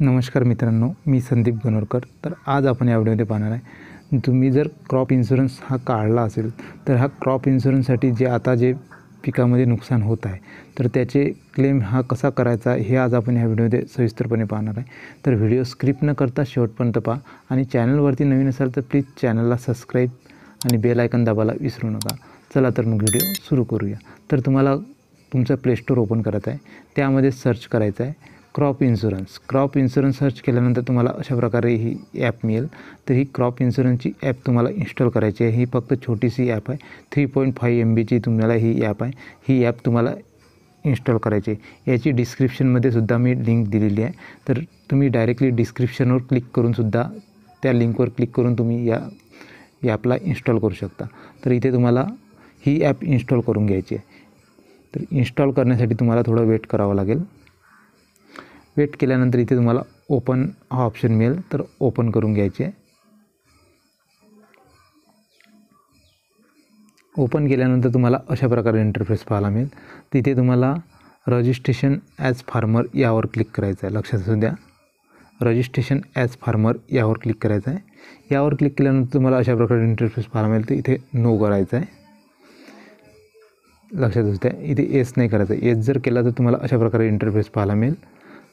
नमस्कार मित्रांनो मी संदीप गणोरकर तर आज आपण या व्हिडिओमध्ये पाहणार आहे तुम्ही जर क्रॉप इन्शुरन्स हा काढला असेल तर हा क्रॉप इन्शुरन्ससाठी जे आता जे पिकामध्ये नुकसान होत आहे तर त्याचे क्लेम हा कसा करायचा हे आज आपण ह्या व्हिडिओमध्ये सविस्तरपणे पाहणार आहे तर व्हिडिओ स्क्रिप्ट न करता शेवटपर्यंत पहा आणि चॅनलवरती नवीन असाल तर प्लीज चॅनलला सबस्क्राईब आणि बेल आयकन दाबायला विसरू नका चला तर मग व्हिडिओ सुरू करूया तर तुम्हाला तुमचं प्लेस्टोर ओपन करायचा आहे त्यामध्ये सर्च करायचं आहे crop insurance crop insurance search केल्यानंतर तुम्हाला अशा प्रकारे ही ॲप मिळेल तर ही क्रॉप इन्शुरन्सची ॲप तुम्हाला इन्स्टॉल करायची आहे ही फक्त छोटीशी ॲप आहे थ्री पॉईंट फाईव्ह एम बीची तुम्हाला ही ॲप आहे ही ॲप तुम्हाला इन्स्टॉल करायची आहे याची डिस्क्रिप्शनमध्ये सुद्धा मी लिंक दिलेली आहे तर तुम्ही डायरेक्टली डिस्क्रिप्शनवर क्लिक करूनसुद्धा त्या लिंकवर क्लिक करून तुम्ही या ॲपला इन्स्टॉल करू शकता तर इथे तुम्हाला ही ॲप इन्स्टॉल करून घ्यायची आहे तर इन्स्टॉल करण्यासाठी तुम्हाला थोडं वेट करावं लागेल वेट केल्यानंतर इथे तुम्हाला ओपन हा ऑप्शन मिळेल तर ओपन करून घ्यायचे ओपन केल्यानंतर तुम्हाला अशा प्रकारे इंटरफेस पाहायला मिळेल तिथे तुम्हाला रजिस्ट्रेशन ॲज फार्मर यावर क्लिक करायचं आहे लक्षात असू द्या रजिस्ट्रेशन ॲज फार्मर यावर क्लिक करायचं आहे यावर क्लिक केल्यानंतर तुम्हाला अशा प्रकारे इंटरफेस पाहायला मिळेल तर इथे नो करायचं आहे लक्षात असू द्या इथे एस नाही करायचं एस जर केला तर तुम्हाला अशा प्रकारे इंटरफेस पाहायला मिळेल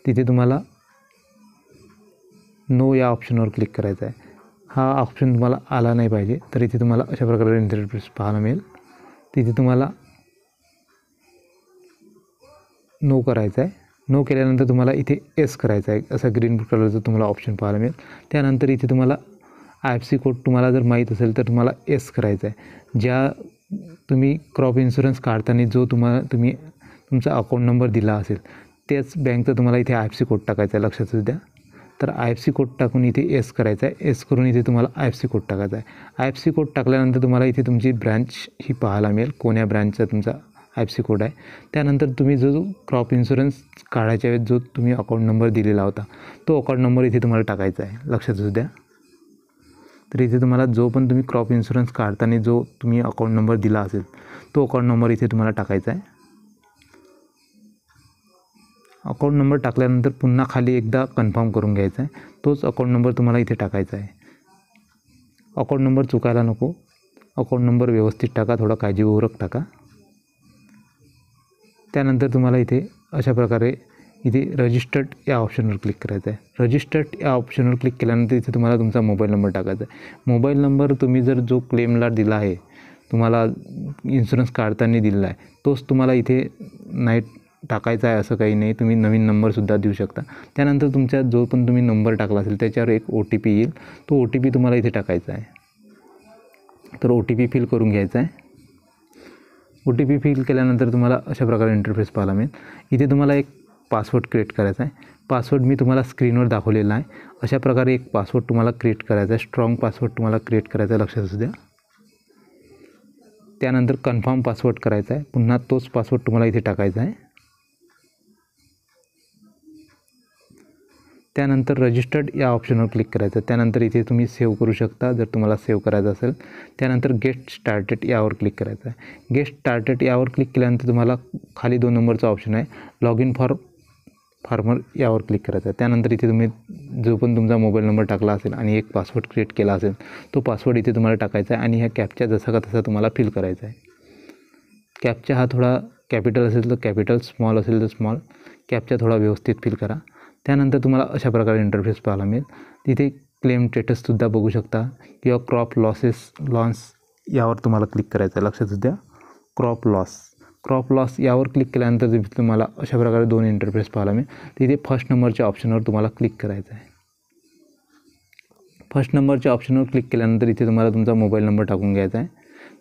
तिथे तुम्हाला नो या ऑप्शनवर क्लिक करायचा आहे हा ऑप्शन तुम्हाला आला नाही पाहिजे तर इथे तुम्हाला अशा प्रकारे प्रेस पाहायला मिळेल तिथे तुम्हाला नो करायचा आहे नो केल्यानंतर तुम्हाला इथे एस करायचा आहे असा ग्रीन कलरचं तुम्हाला ऑप्शन पाहायला मिळेल त्यानंतर इथे तुम्हाला आय एफ सी कोड तुम्हाला जर माहीत असेल तर तुम्हाला एस करायचा आहे ज्या तुम्ही क्रॉप इन्शुरन्स काढताना जो तुम्हाला तुम्ही तुमचा अकाउंट नंबर दिला असेल तेच बँकचं तुम्हाला इथे आय एफ सी कोड टाकायचा आहे लक्षात द्या तर आय एफ सी कोड टाकून इथे एस करायचा आहे एस करून इथे तुम्हाला आय एफ सी कोड टाकायचा आहे आय एफ सी कोड टाकल्यानंतर तुम्हाला इथे तुमची ब्रँच ही पाहायला मिळेल कोण्या ब्रँचचा तुमचा आय एफ सी कोड आहे त्यानंतर तुम्ही जो क्रॉप इन्शुरन्स काढायच्या वेळेस जो तुम्ही अकाउंट नंबर दिलेला होता तो अकाउंट नंबर इथे तुम्हाला टाकायचा आहे लक्षात द्या तर इथे तुम्हाला जो पण तुम्ही क्रॉप इन्शुरन्स काढताना जो तुम्ही अकाउंट नंबर दिला असेल तो अकाउंट नंबर इथे तुम्हाला टाकायचा आहे अकाउंट नंबर टाकल्यानंतर पुन्हा खाली एकदा कन्फर्म करून घ्यायचा आहे तोच अकाउंट नंबर तुम्हाला इथे टाकायचा आहे अकाऊंट नंबर चुकायला नको अकाऊंट नंबर व्यवस्थित टाका थोडा काळजीपूर्वक टाका त्यानंतर तुम्हाला इथे अशा प्रकारे इथे रजिस्टर्ड या ऑप्शनवर क्लिक करायचं आहे रजिस्टर्ड या ऑप्शनवर क्लिक केल्यानंतर इथे तुम्हाला तुमचा मोबाईल नंबर टाकायचा आहे मोबाईल नंबर तुम्ही जर जो क्लेमला दिला आहे तुम्हाला इन्शुरन्स काढताना दिलेला आहे तोच तुम्हाला इथे नाईट टाकायचा आहे असं काही नाही तुम्ही नवीन नंबरसुद्धा देऊ शकता त्यानंतर तुमच्या जो पण तुम्ही नंबर टाकला असेल त्याच्यावर एक ओ टी पी येईल तो ओ टी पी तुम्हाला इथे टाकायचा आहे तर ओ टी पी फिल करून घ्यायचा आहे ओ टी पी फिल केल्यानंतर तुम्हाला अशा प्रकारे इंटरफेस पाहायला मिळेल इथे तुम्हाला एक पासवर्ड क्रिएट करायचा आहे पासवर्ड मी तुम्हाला स्क्रीनवर दाखवलेला आहे अशा प्रकारे एक पासवर्ड तुम्हाला क्रिएट करायचा आहे स्ट्रॉंग पासवर्ड तुम्हाला क्रिएट करायचा आहे लक्षात असू द्या त्यानंतर कन्फर्म पासवर्ड करायचा आहे पुन्हा तोच पासवर्ड तुम्हाला इथे टाकायचा आहे त्यानंतर रजिस्टर्ड या ऑप्शनवर क्लिक करायचं त्यानंतर इथे तुम्ही सेव्ह करू शकता जर तुम्हाला सेव्ह करायचं असेल त्यानंतर गेस्ट स्टार्टेड यावर क्लिक करायचं आहे गेस्ट स्टार्टेड यावर क्लिक केल्यानंतर तुम्हाला खाली दोन नंबरचा ऑप्शन आहे लॉग इन फॉर फार्मर यावर क्लिक करायचा आहे त्यानंतर इथे तुम्ही जो पण तुमचा मोबाईल नंबर टाकला असेल आणि एक पासवर्ड क्रिएट केला असेल तो पासवर्ड इथे तुम्हाला टाकायचा आहे आणि ह्या कॅपच्या जसा का तसा तुम्हाला फिल करायचा आहे कॅपचा हा थोडा कॅपिटल असेल तर कॅपिटल स्मॉल असेल तर स्मॉल कॅपच्या थोडा व्यवस्थित फिल करा त्यानंतर तुम्हाला अशा प्रकारे इंटरफेस पाहायला मिळेल तिथे क्लेम स्टेटससुद्धा बघू शकता किंवा क्रॉप लॉसेस लॉन्स यावर तुम्हाला क्लिक करायचं आहे लक्षात द्या क्रॉप लॉस क्रॉप लॉस यावर क्लिक केल्यानंतर तुम्हाला अशा प्रकारे दोन इंटरफेस पाहायला मिळेल तिथे फर्स्ट नंबरच्या ऑप्शनवर तुम्हाला क्लिक करायचं आहे फर्स्ट नंबरच्या ऑप्शनवर क्लिक केल्यानंतर इथे तुम्हाला तुमचा मोबाईल नंबर टाकून घ्यायचा आहे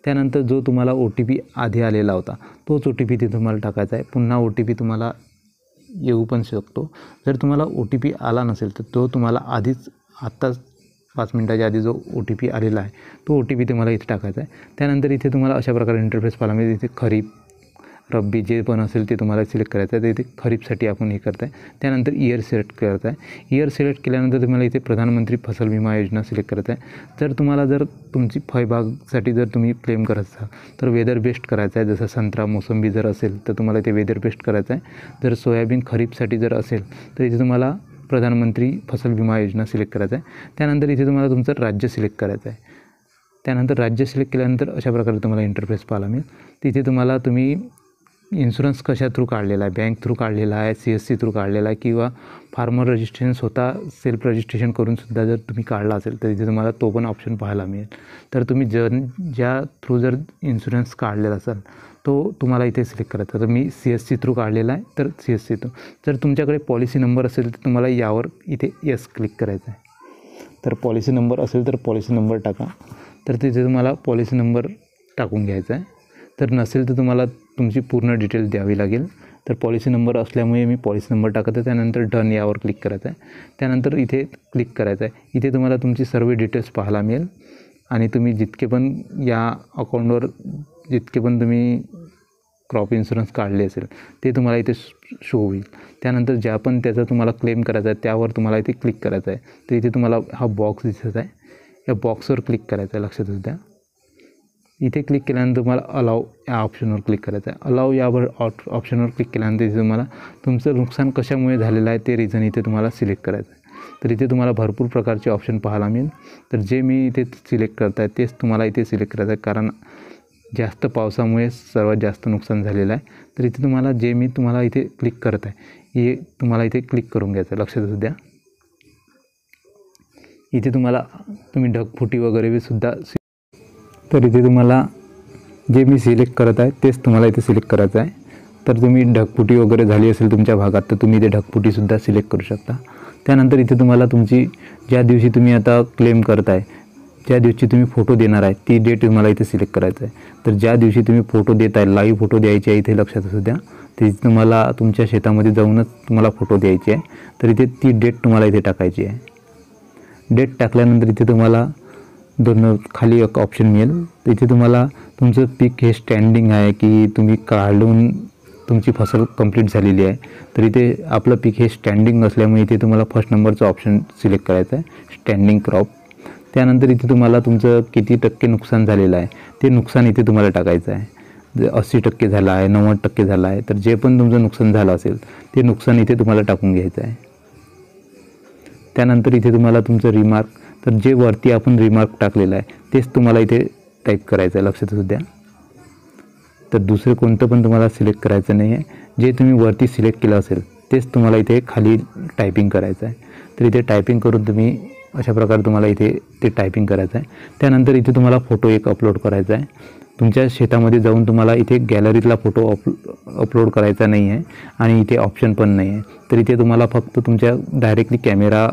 त्यानंतर जो तुम्हाला ओ टी पी आधी आलेला होता तोच ओ टी पी तिथे तुम्हाला टाकायचा आहे पुन्हा ओ टी पी तुम्हाला येऊ पण शकतो जर तुम्हाला ओ टी पी आला नसेल तर तो तुम्हाला आधीच आत्ताच पाच मिनटाच्या आधी जो ओ टी पी आलेला आहे तो ओ टी पी तुम्हाला इथे टाकायचा आहे त्यानंतर इथे तुम्हाला अशा प्रकारे इंटरफेस पाहायला मिळेल इथे खरीप रब्बी जे पण असेल ते तुम्हाला सिलेक्ट करायचं आहे ते इथे खरीपसाठी आपण हे करताय त्यानंतर इयर सिलेक्ट करत आहे इयर सिलेक्ट केल्यानंतर तुम्हाला इथे प्रधानमंत्री फसल विमा योजना सिलेक्ट करत आहे जर तुम्हाला जर तुमची फळबागसाठी जर तुम्ही क्लेम करत असाल तर वेदर बेस्ट करायचं आहे जसं संत्रा मोसंबी जर असेल तर तुम्हाला इथे वेदर बेस्ट करायचं आहे जर सोयाबीन खरीपसाठी जर असेल तर इथे तुम्हाला प्रधानमंत्री फसल विमा योजना सिलेक्ट करायचं आहे त्यानंतर इथे तुम्हाला तुमचं राज्य सिलेक्ट करायचं आहे त्यानंतर राज्य सिलेक्ट केल्यानंतर अशा प्रकारे तुम्हाला इंटरफेस पाहायला मिळेल तिथे तुम्हाला तुम्ही इन्शुरन्स कशा थ्रू काढलेला आहे बँक थ्रू काढलेला आहे सी एस सी थ्रू काढलेला आहे किंवा फार्मर रजिस्ट्रेशन स्वतः सेल्फ रजिस्ट्रेशन करूनसुद्धा जर तुम्ही काढला असेल तर तिथे तुम्हाला तो पण ऑप्शन पाहायला मिळेल तर तुम्ही जर ज्या थ्रू जर इन्शुरन्स काढलेला असाल तो तुम्हाला इथे सिलेक्ट करायचा तर मी सी एस सी थ्रू काढलेला आहे तर सी एस सी थ्रू जर तुमच्याकडे पॉलिसी नंबर असेल तर तुम्हाला यावर इथे यस क्लिक करायचं आहे तर पॉलिसी नंबर असेल तर पॉलिसी नंबर टाका तर तिथे तुम्हाला पॉलिसी नंबर टाकून घ्यायचा आहे तर नसेल तर तुम्हाला तुमची पूर्ण डिटेल द्यावी लागेल तर पॉलिसी नंबर असल्यामुळे मी पॉलिसी नंबर टाकत आहे त्यानंतर डन यावर क्लिक करायचं आहे त्यानंतर इथे क्लिक करायचं आहे इथे तुम्हाला तुमची सर्व डिटेल्स पाहायला मिळेल आणि तुम्ही जितके पण या अकाउंटवर जितके पण तुम्ही क्रॉप इन्शुरन्स काढले असेल ते तुम्हाला इथे शो होईल त्यानंतर ज्या पण त्याचा तुम्हाला क्लेम करायचा आहे त्यावर तुम्हाला इथे क्लिक करायचं आहे तर इथे तुम्हाला हा बॉक्स दिसत आहे या बॉक्सवर क्लिक करायचा आहे लक्षात द्या इथे क्लिक केल्यानंतर तुम्हाला अलाव या ऑप्शनवर क्लिक करायचं आहे अलाव यावर ऑप ऑप्शनवर क्लिक केल्यानंतर इथे तुम्हाला तुमचं नुकसान कशामुळे झालेलं आहे ते रिझन इथे तुम्हाला सिलेक्ट करायचं आहे तर इथे तुम्हाला भरपूर प्रकारचे ऑप्शन पाहायला मिळेल तर जे मी इथे सिलेक्ट करत आहे तेच तुम्हाला इथे सिलेक्ट करायचं आहे कारण जास्त पावसामुळे सर्वात जास्त नुकसान झालेलं आहे तर इथे तुम्हाला जे मी तुम्हाला इथे क्लिक करत आहे हे तुम्हाला इथे क्लिक करून घ्यायचं आहे लक्षात असू द्या इथे तुम्हाला तुम्ही ढगफुटी वगैरे सुद्धा तर इथे तुम्हाला जे मी सिलेक्ट करत आहे तेच तुम्हाला इथे सिलेक्ट करायचं आहे तर तुम्ही ढगपुटी वगैरे झाली असेल तुमच्या भागात तर तुम्ही इथे ढकपुटीसुद्धा सिलेक्ट करू शकता त्यानंतर इथे तुम्हाला तुमची ज्या दिवशी तुम्ही आता क्लेम करताय ज्या दिवशी तुम्ही फोटो देणार आहे ती डेट तुम्हाला इथे सिलेक्ट करायचं आहे तर ज्या दिवशी तुम्ही फोटो देत आहे लाईव्ह फोटो द्यायचे आहे इथे लक्षात असू द्या ते तुम्हाला तुमच्या शेतामध्ये जाऊनच तुम्हाला फोटो द्यायचे आहे तर इथे ती डेट तुम्हाला इथे टाकायची आहे डेट टाकल्यानंतर इथे तुम्हाला दोन खाली एक ऑप्शन मिळेल तिथे तुम्हाला तुमचं पीक हे स्टँडिंग आहे की तुम्ही काढून तुमची फसल कंप्लीट झालेली आहे तर इथे आपलं पीक हे स्टँडिंग असल्यामुळे इथे तुम्हाला फर्स्ट नंबरचं ऑप्शन सिलेक्ट करायचं आहे स्टँडिंग क्रॉप त्यानंतर इथे तुम्हाला तुमचं किती टक्के नुकसान झालेलं आहे ते नुकसान इथे तुम्हाला टाकायचं आहे जर अस्सी टक्के झालं आहे नव्वद टक्के झालं आहे तर जे पण तुमचं नुकसान झालं असेल ते नुकसान इथे तुम्हाला टाकून घ्यायचं आहे त्यानंतर इथे तुम्हाला तुमचं रिमार्क तर जे वरती आपण रिमार्क टाकलेलं आहे तेच तुम्हाला इथे टाईप करायचं आहे लक्षात असू द्या तर दुसरं कोणतं पण तुम्हाला सिलेक्ट करायचं नाही आहे जे तुम्ही वरती सिलेक्ट केलं असेल तेच तुम्हाला इथे खाली टायपिंग करायचं आहे तर इथे टायपिंग करून तुम्ही अशा प्रकारे तुम्हाला इथे ते टायपिंग करायचं आहे त्यानंतर इथे तुम्हाला फोटो एक अपलोड करायचा आहे तुमच्या शेतामध्ये जाऊन तुम्हाला इथे गॅलरीतला फोटो अप अपलोड करायचा नाही आहे आणि इथे ऑप्शन पण नाही आहे तर इथे तुम्हाला फक्त तुमच्या डायरेक्टली कॅमेरा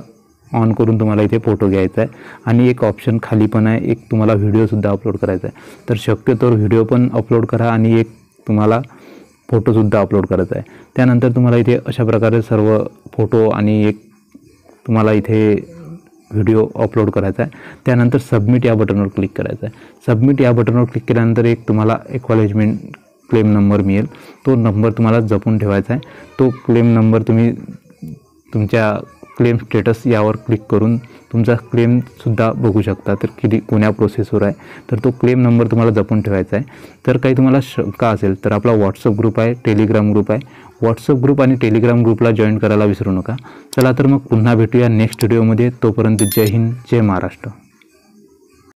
ऑन करून तुम्हाला इथे फोटो घ्यायचा आहे आणि एक ऑप्शन खाली पण आहे एक तुम्हाला व्हिडिओसुद्धा अपलोड करायचा आहे तर शक्यतो व्हिडिओ पण अपलोड करा आणि एक तुम्हाला फोटोसुद्धा अपलोड करायचा आहे त्यानंतर तुम्हाला इथे अशा प्रकारे सर्व फोटो आणि एक तुम्हाला इथे व्हिडिओ अपलोड करायचा आहे त्यानंतर सबमिट या बटनवर क्लिक करायचं आहे सबमिट या बटनवर क्लिक केल्यानंतर एक तुम्हाला एक्वॉलेजमेंट क्लेम नंबर मिळेल तो नंबर तुम्हाला जपून ठेवायचा आहे तो क्लेम नंबर तुम्ही तुमच्या क्लेम स्टेटस यावर क्लिक करून तुमचा क्लेमसुद्धा बघू शकता तर किती कोण्या प्रोसेसवर आहे तर तो क्लेम नंबर तुम्हाला जपून ठेवायचा आहे तर काही तुम्हाला शंका असेल तर आपला व्हॉट्सअप ग्रुप आहे टेलिग्राम ग्रुप आहे व्हॉट्सअप ग्रुप आणि टेलिग्राम ग्रुपला जॉईन करायला विसरू नका चला तर मग पुन्हा भेटूया नेक्स्ट व्हिडिओमध्ये तोपर्यंत जय हिंद जय महाराष्ट्र